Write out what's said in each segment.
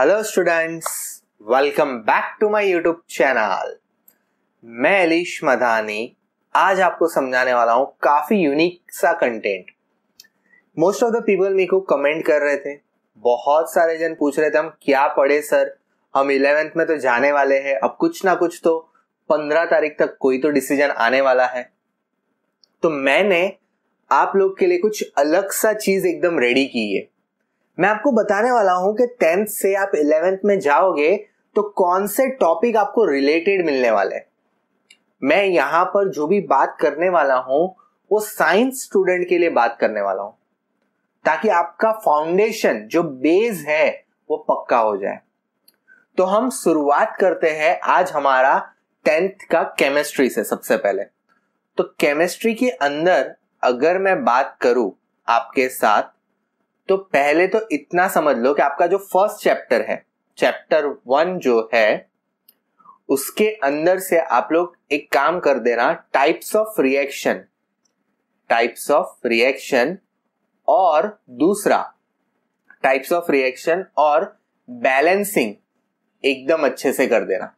Hello students welcome back to my YouTube channel मैं अलीश मधानी आज आपको समझाने वाला हूँ काफ़ी यूनिक सा content most of the people मेरे को कमेंट कर रहे थे बहुत सारे जन पूछ रहे थे हम क्या पढ़े सर हम इलेवेंथ में तो जाने वाले हैं अब कुछ ना कुछ तो पंद्रह तारीख तक कोई तो डिसीजन आने वाला है तो मैंने आप लोग के लिए कुछ अलग सा चीज़ एकदम रेडी की है मैं आपको बताने वाला हूं कि टेंथ से आप इलेवेंथ में जाओगे तो कौन से टॉपिक आपको रिलेटेड मिलने वाले मैं यहां पर जो भी बात करने वाला हूं वो साइंस स्टूडेंट के लिए बात करने वाला हूं ताकि आपका फाउंडेशन जो बेस है वो पक्का हो जाए तो हम शुरुआत करते हैं आज हमारा टेंथ का केमिस्ट्री से सबसे पहले तो केमिस्ट्री के अंदर अगर मैं बात करूं आपके साथ तो पहले तो इतना समझ लो कि आपका जो फर्स्ट चैप्टर है चैप्टर वन जो है उसके अंदर से आप लोग एक काम कर देना types of reaction types of reaction और दूसरा टाइप्स ऑफ रिएक्शन और बैलेंसिंग एकदम अच्छे से कर देना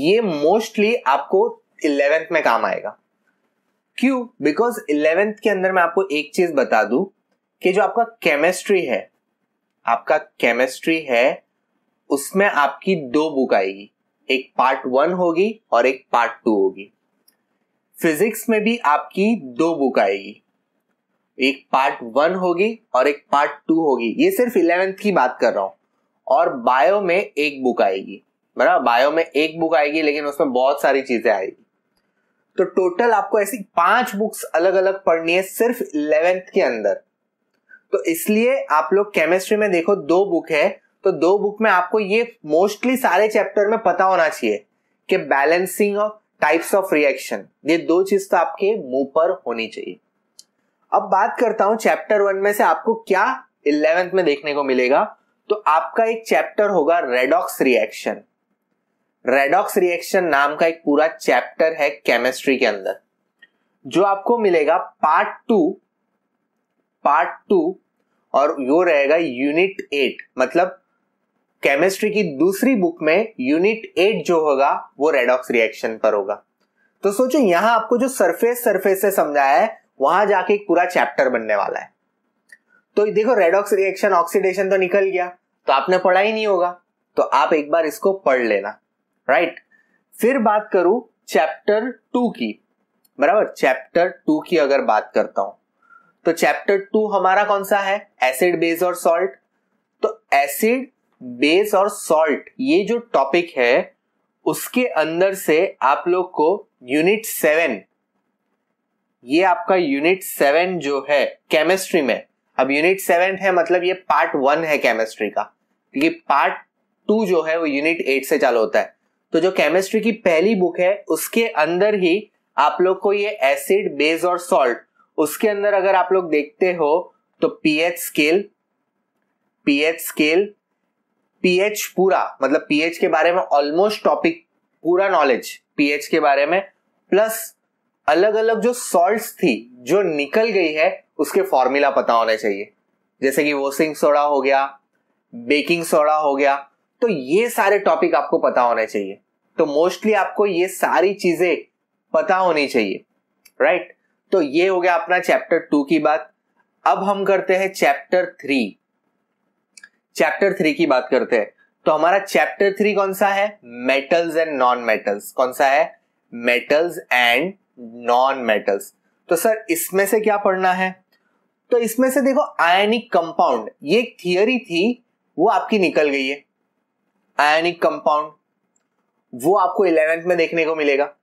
ये मोस्टली आपको इलेवेंथ में काम आएगा क्यों बिकॉज इलेवेंथ के अंदर मैं आपको एक चीज बता दू कि जो आपका केमिस्ट्री है आपका केमिस्ट्री है उसमें आपकी दो बुक आएगी एक पार्ट वन होगी और एक पार्ट टू होगी फिजिक्स में भी आपकी दो बुक आएगी एक पार्ट वन होगी और एक पार्ट टू होगी ये सिर्फ इलेवेंथ की बात कर रहा हूं और बायो में एक बुक आएगी बराबर बायो में एक बुक आएगी लेकिन उसमें बहुत सारी चीजें आएगी तो टोटल आपको ऐसी पांच बुक्स अलग अलग पढ़नी है सिर्फ इलेवेंथ के अंदर तो इसलिए आप लोग केमिस्ट्री में देखो दो बुक है तो दो बुक में आपको ये मोस्टली सारे चैप्टर में पता होना चाहिए कि balancing of types of reaction ये दो चीज तो आपके मुंह पर होनी चाहिए अब बात करता हूं चैप्टर वन में से आपको क्या इलेवेंथ में देखने को मिलेगा तो आपका एक चैप्टर होगा रेडॉक्स रिएक्शन रेडॉक्स रिएक्शन नाम का एक पूरा चैप्टर है केमिस्ट्री के अंदर जो आपको मिलेगा पार्ट टू पार्ट टू और यो रहेगा यूनिट एट मतलब केमिस्ट्री की दूसरी बुक में यूनिट एट जो होगा वो रेडॉक्स रिएक्शन पर होगा तो सोचो यहां आपको जो सरफेस सरफेस से समझाया है वहां जाके एक पूरा चैप्टर बनने वाला है तो देखो रेडॉक्स रिएक्शन ऑक्सीडेशन तो निकल गया तो आपने पढ़ा ही नहीं होगा तो आप एक बार इसको पढ़ लेना राइट फिर बात करूं चैप्टर टू की बराबर चैप्टर टू की अगर बात करता हूं तो चैप्टर टू हमारा कौन सा है एसिड बेस और सॉल्ट तो एसिड बेस और सॉल्ट ये जो टॉपिक है उसके अंदर से आप लोग को यूनिट सेवन ये आपका यूनिट सेवन जो है केमिस्ट्री में अब यूनिट सेवन है मतलब ये पार्ट वन है केमिस्ट्री का क्योंकि पार्ट टू जो है वो यूनिट एट से चालू होता है तो जो केमिस्ट्री की पहली बुक है उसके अंदर ही आप लोग को ये एसिड बेस और सॉल्ट उसके अंदर अगर आप लोग देखते हो तो pH scale pH scale pH पूरा मतलब पीएच के बारे में ऑलमोस्ट टॉपिक पूरा नॉलेज पीएच के बारे में प्लस अलग अलग जो सॉल्ट्स थी जो निकल गई है उसके फॉर्मूला पता होने चाहिए जैसे कि वॉशिंग सोडा हो गया बेकिंग सोडा हो गया तो ये सारे टॉपिक आपको पता होने चाहिए तो मोस्टली आपको ये सारी चीजें पता होनी चाहिए राइट तो ये हो गया अपना चैप्टर टू की बात अब हम करते हैं चैप्टर थ्री चैप्टर थ्री की बात करते हैं तो हमारा चैप्टर थ्री कौन सा है मेटल्स एंड नॉन मेटल्स कौन सा है मेटल्स एंड नॉन मेटल्स तो सर इसमें से क्या पढ़ना है तो इसमें से देखो आयनिक कंपाउंड ये एक थियोरी थी वो आपकी निकल गई है आयनिक कंपाउंड वो आपको इलेवेंथ में देखने को मिलेगा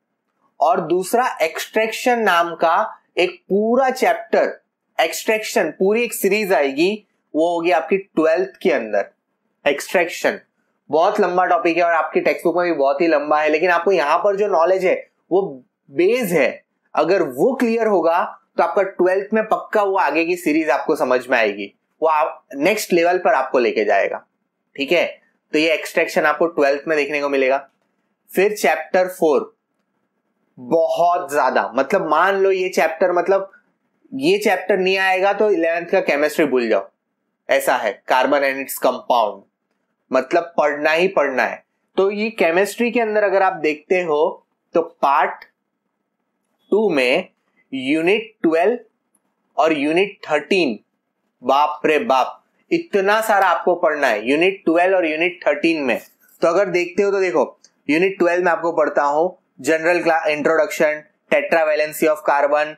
और दूसरा एक्सट्रैक्शन नाम का एक पूरा चैप्टर एक्सट्रैक्शन पूरी एक सीरीज आएगी वो होगी आपकी ट्वेल्थ के अंदर एक्सट्रैक्शन बहुत लंबा टॉपिक है और आपकी टेक्स्ट बुक में भी बहुत ही लंबा है लेकिन आपको यहाँ पर जो नॉलेज है वो बेस है अगर वो क्लियर होगा तो आपका ट्वेल्थ में पक्का वो आगे की सीरीज आपको समझ में आएगी वो आप नेक्स्ट लेवल पर आपको लेके जाएगा ठीक है तो ये एक्सट्रैक्शन आपको ट्वेल्थ में देखने को मिलेगा फिर चैप्टर फोर हम्म। बहुत ज्यादा मतलब मान लो ये चैप्टर मतलब ये चैप्टर नहीं आएगा तो इलेवेंथ का केमिस्ट्री भूल जाओ ऐसा है कार्बन एंड इट्स कंपाउंड मतलब पढ़ना ही पढ़ना है तो ये केमिस्ट्री के अंदर अगर आप देखते हो तो पार्ट टू में यूनिट ट्वेल्व और यूनिट थर्टीन बाप रे बाप इतना सारा आपको पढ़ना है यूनिट ट्वेल्व और यूनिट थर्टीन में तो अगर देखते हो तो देखो यूनिट ट्वेल्व में आपको पढ़ता हूं general introduction tetra tetravalency of carbon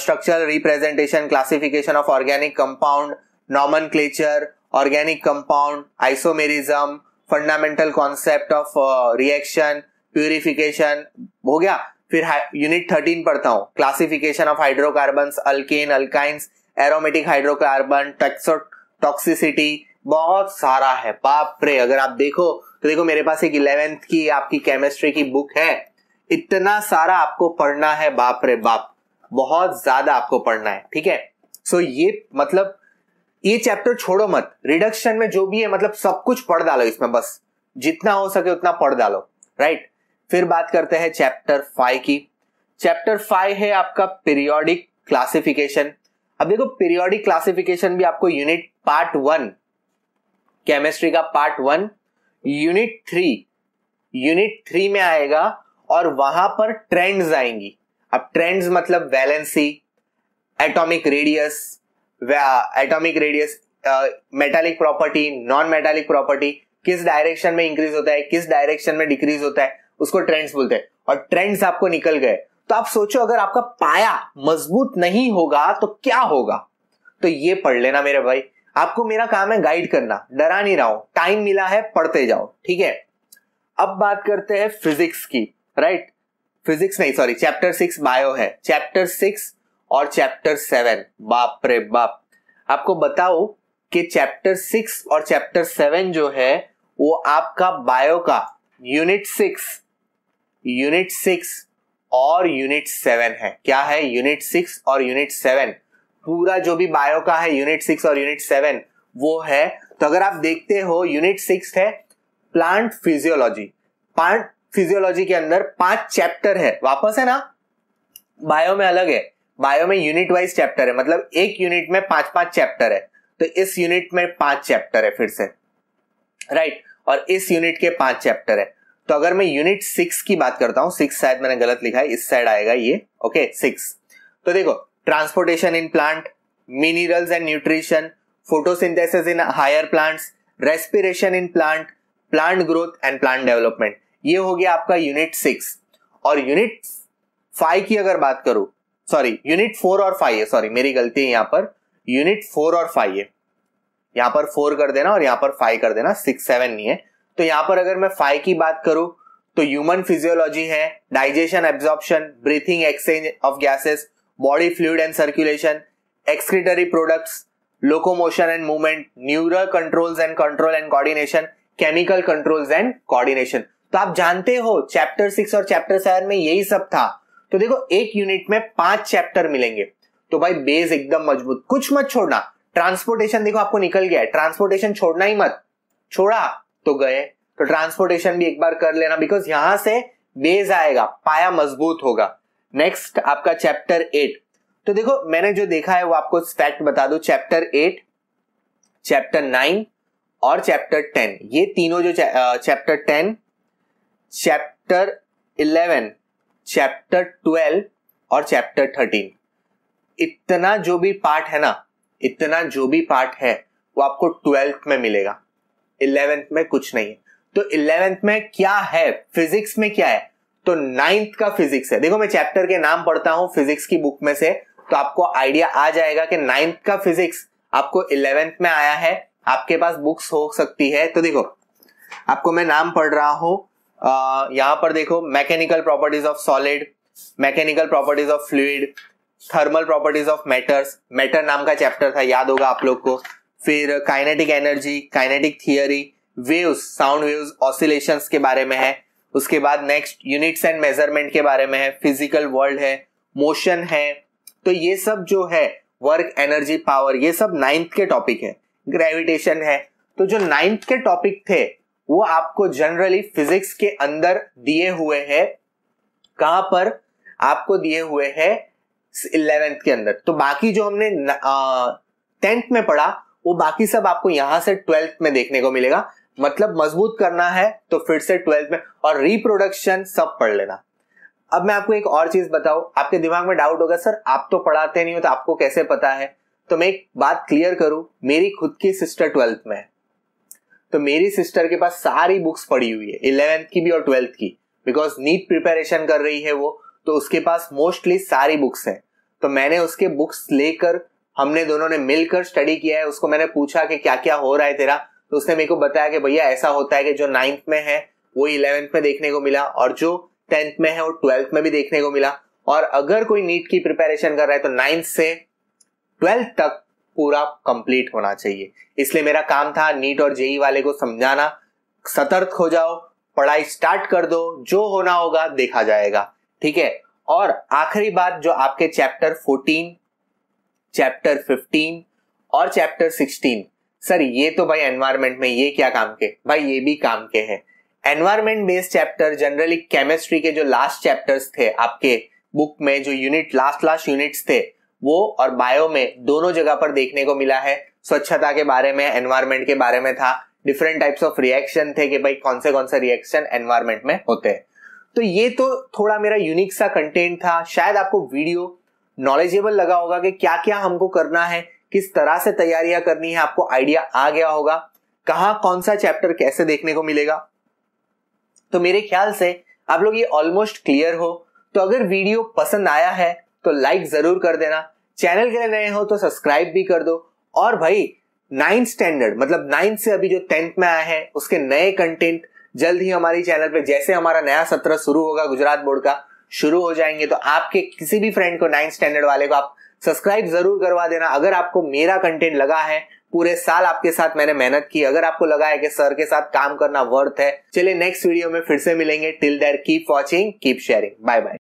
structural representation classification of organic compound nomenclature organic compound isomerism fundamental concept of reaction purification हो गया फिर यूनिट थर्टीन पढ़ता हूँ classification of hydrocarbon alkane alkynes aromatic hydrocarbon टेक्सो toxicity बहुत सारा है बाप रे अगर आप देखो तो देखो मेरे पास एक इलेवेंथ की आपकी केमिस्ट्री की बुक है इतना सारा आपको पढ़ना है बाप रे बाप बहुत ज्यादा आपको पढ़ना है ठीक है सो so, ये मतलब ये चैप्टर छोड़ो मत रिडक्शन में जो भी है मतलब सब कुछ पढ़ डालो इसमें बस जितना हो सके उतना पढ़ डालो राइट फिर बात करते हैं चैप्टर फाइव की चैप्टर फाइव है आपका पीरियोडिक क्लासिफिकेशन अब देखो पीरियोडिक क्लासिफिकेशन भी आपको यूनिट पार्ट वन केमिस्ट्री का part one unit three unit three में आएगा और वहां पर ट्रेंड्स आएंगी अब ट्रेंड्स मतलब valency atomic radius atomic radius metallic property non metallic property किस डायरेक्शन में इंक्रीज होता है किस डायरेक्शन में डिक्रीज होता है उसको ट्रेंड्स बोलते हैं और ट्रेंड्स आपको निकल गए तो आप सोचो अगर आपका पाया मजबूत नहीं होगा तो क्या होगा तो ये पढ़ लेना मेरे भाई आपको मेरा काम है गाइड करना डरा नहीं रहा हूं टाइम मिला है पढ़ते जाओ ठीक है अब बात करते हैं फिजिक्स की राइट फिजिक्स नहीं सॉरी चैप्टर सिक्स बायो है चैप्टर सिक्स और चैप्टर सेवन बाप रे बाप आपको बताओ कि चैप्टर सिक्स और चैप्टर सेवन जो है वो आपका बायो का यूनिट सिक्स यूनिट सिक्स और यूनिट सेवन है क्या है यूनिट सिक्स और यूनिट सेवन पूरा जो भी बायो का है यूनिट सिक्स और यूनिट सेवन वो है तो अगर आप देखते हो यूनिट सिक्स है प्लांट फिजियोलॉजी प्लांट फिजियोलॉजी के अंदर पांच चैप्टर है वापस है ना बायो में अलग है बायो में यूनिट वाइज चैप्टर है मतलब एक यूनिट में पांच पांच चैप्टर है तो इस यूनिट में पांच चैप्टर है फिर से राइट right. और इस यूनिट के पांच चैप्टर है तो अगर मैं यूनिट सिक्स की बात करता हूं सिक्स शायद मैंने गलत लिखा है इस साइड आएगा ये ओके okay, सिक्स तो देखो transportation in plant minerals and nutrition photosynthesis in higher plants respiration in plant plant growth and plant development ये हो गया आपका यूनिट सिक्स और यूनिट फाइव की अगर बात करो सॉरी यूनिट फोर और फाइव है सॉरी मेरी गलती है यहां पर यूनिट फोर और फाइव है यहां पर फोर कर देना और यहां पर फाइव कर देना सिक्स सेवन नहीं है तो यहां पर अगर मैं फाइव की बात करूं तो ह्यूमन फिजियोलॉजी है digestion absorption breathing exchange of gases body fluid and circulation excretory products locomotion and movement neural controls and control and coordination chemical controls and coordination तो आप जानते हो चैप्टर सिक्स और चैप्टर सेवन में यही सब था तो देखो एक यूनिट में पांच चैप्टर मिलेंगे तो भाई बेस एकदम मजबूत कुछ मत छोड़ना ट्रांसपोर्टेशन देखो आपको निकल गया है ट्रांसपोर्टेशन छोड़ना ही मत छोड़ा तो गए तो ट्रांसपोर्टेशन भी एक बार कर लेना बिकॉज यहां से बेस आएगा पाया मजबूत होगा नेक्स्ट आपका चैप्टर एट तो देखो मैंने जो देखा है वो आपको फैक्ट बता दो चैप्टर एट चैप्टर नाइन और चैप्टर टेन ये तीनों जो चैप्टर टेन चैप्टर 11 चैप्टर 12 और चैप्टर 13 इतना जो भी पार्ट है ना इतना जो भी पार्ट है वो आपको ट्वेल्थ में मिलेगा इलेवेंथ में कुछ नहीं है तो इलेवेंथ में क्या है फिजिक्स में क्या है तो नाइन्थ का फिजिक्स है देखो मैं चैप्टर के नाम पढ़ता हूं फिजिक्स की बुक में से तो आपको आइडिया आ जाएगा कि नाइन्थ का फिजिक्स आपको इलेवेंथ में आया है आपके पास बुक्स हो सकती है तो देखो आपको मैं नाम पढ़ रहा हूं यहां पर देखो mechanical properties of solid mechanical properties of fluid thermal properties of matters matter नाम का चैप्टर था याद होगा आप लोग को फिर kinetic energy kinetic theory waves sound waves oscillations के बारे में है उसके बाद नेक्स्ट यूनिट्स एंड मेजरमेंट के बारे में है फिजिकल वर्ल्ड है मोशन है तो ये सब जो है वर्क एनर्जी पावर ये सब नाइन्थ के टॉपिक है ग्रेविटेशन है तो जो नाइन्थ के टॉपिक थे वो आपको जनरली फिजिक्स के अंदर दिए हुए हैं कहां पर आपको दिए हुए हैं इलेवेंथ के अंदर तो बाकी जो हमने टेंथ में पढ़ा वो बाकी सब आपको यहां से ट्वेल्थ में देखने को मिलेगा मतलब मजबूत करना है तो फिर से ट्वेल्थ में और रिप्रोडक्शन सब पढ़ लेना अब मैं आपको एक और चीज बताऊं आपके दिमाग में डाउट होगा सर आप तो पढ़ाते नहीं हो तो आपको कैसे पता है तो मैं एक बात क्लियर करूं मेरी खुद की सिस्टर ट्वेल्थ में है तो मेरी सिस्टर के पास सारी बुक्स पड़ी हुई है इलेवेंथ की भी और ट्वेल्थ की बिकॉज नीट प्रिपेरेशन कर रही है वो तो उसके पास मोस्टली सारी बुक्स है तो मैंने उसके बुक्स लेकर हमने दोनों ने मिलकर स्टडी किया है उसको मैंने पूछा कि क्या क्या हो रहा है तेरा तो उसने मेरे को बताया कि भैया ऐसा होता है कि जो नाइन्थ में है वो इलेवेंथ में देखने को मिला और जो टेंथ में है वो ट्वेल्थ में भी देखने को मिला और अगर कोई नीट की प्रिपेरेशन कर रहा है तो नाइन्थ से ट्वेल्थ तक पूरा कंप्लीट होना चाहिए इसलिए मेरा काम था नीट और जेई वाले को समझाना सतर्क हो जाओ पढ़ाई स्टार्ट कर दो जो होना होगा देखा जाएगा ठीक है और आखिरी बात जो आपके चैप्टर 14 चैप्टर 15 और चैप्टर 16 सर ये तो भाई एनवायरमेंट में ये क्या काम के भाई ये भी काम के है environment based chapter generally chemistry के जो लास्ट चैप्टर्स थे आपके बुक में जो यूनिट लास्ट लास्ट यूनिट्स थे वो और बायो में दोनों जगह पर देखने को मिला है स्वच्छता के बारे में एनवायरमेंट के बारे में था डिफरेंट टाइप्स ऑफ रिएक्शन थे कि भाई कौन से कौन से रिएक्शन एनवायरमेंट में होते हैं तो ये तो थोड़ा मेरा यूनिक सा कंटेंट था शायद आपको वीडियो नॉलेजेबल लगा होगा कि क्या क्या हमको करना है किस तरह से तैयारियां करनी है आपको आइडिया आ गया होगा कहा कौन सा चैप्टर कैसे देखने को मिलेगा तो मेरे ख्याल से आप लोग ये ऑलमोस्ट क्लियर हो तो अगर वीडियो पसंद आया है तो लाइक जरूर कर देना चैनल के लिए नए हो तो सब्सक्राइब भी कर दो और भाई नाइन्थ स्टैंडर्ड मतलब नाइन्थ से अभी जो टेंथ में आए हैं उसके नए कंटेंट जल्द ही हमारी चैनल पे जैसे हमारा नया सत्र शुरू होगा गुजरात बोर्ड का शुरू हो जाएंगे तो आपके किसी भी फ्रेंड को नाइन्थ स्टैंडर्ड वाले को आप सब्सक्राइब जरूर करवा देना अगर आपको मेरा कंटेंट लगा है पूरे साल आपके साथ मैंने मेहनत की अगर आपको लगा है कि सर के साथ काम करना वर्थ है चलिए नेक्स्ट वीडियो में फिर से मिलेंगे till there keep watching keep sharing bye bye